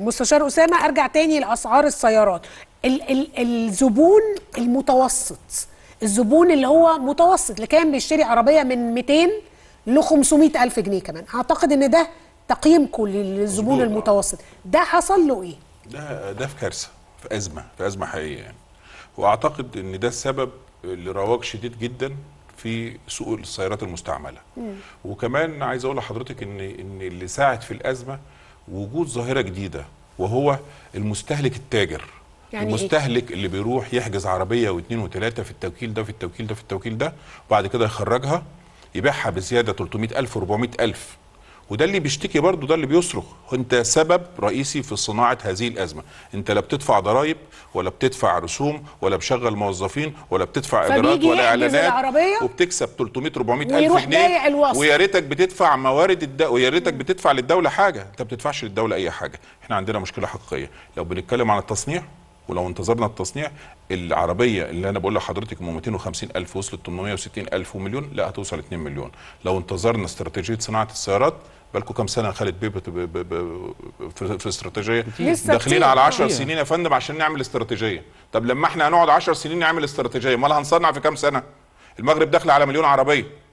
مستشار اسامه ارجع تاني لاسعار السيارات ال ال الزبون المتوسط الزبون اللي هو متوسط اللي كان بيشتري عربيه من 200 ل 500 الف جنيه كمان اعتقد ان ده تقييمكم للزبون المتوسط ده حصل له ايه ده ده في كارثه في ازمه في ازمه حقيقيه يعني واعتقد ان ده السبب اللي رواج شديد جدا في سوق السيارات المستعمله م. وكمان عايز اقول لحضرتك ان ان اللي ساعد في الازمه وجود ظاهره جديده وهو المستهلك التاجر يعني إيه؟ المستهلك إيه؟ اللي بيروح يحجز عربيه واثنين وثلاثه في التوكيل ده في التوكيل ده في التوكيل ده وبعد كده يخرجها يبيعها بزياده 300000 400000 وده اللي بيشتكي برضه ده اللي بيصرخ انت سبب رئيسي في صناعه هذه الازمه انت لا بتدفع ضرائب ولا بتدفع رسوم ولا بشغل موظفين ولا بتدفع ادارات ولا اعلانات وبتكسب 300 400 الف جنيه ويا ريتك بتدفع موارد الد... ويا ريتك بتدفع للدوله حاجه انت ما بتدفعش للدوله اي حاجه احنا عندنا مشكله حقيقيه لو بنتكلم عن التصنيع ولو انتظرنا التصنيع العربيه اللي انا بقول لحضرتك من 250 الف وصلت 860 الف ومليون لا هتوصل 2 مليون لو انتظرنا استراتيجيه صناعه السيارات بالكم كام سنه خالد بيه في استراتيجيه داخلين على 10 سنين يا فندم عشان نعمل استراتيجيه طب لما احنا هنقعد 10 سنين نعمل استراتيجيه امال هنصنع في كام سنه المغرب داخله على مليون عربيه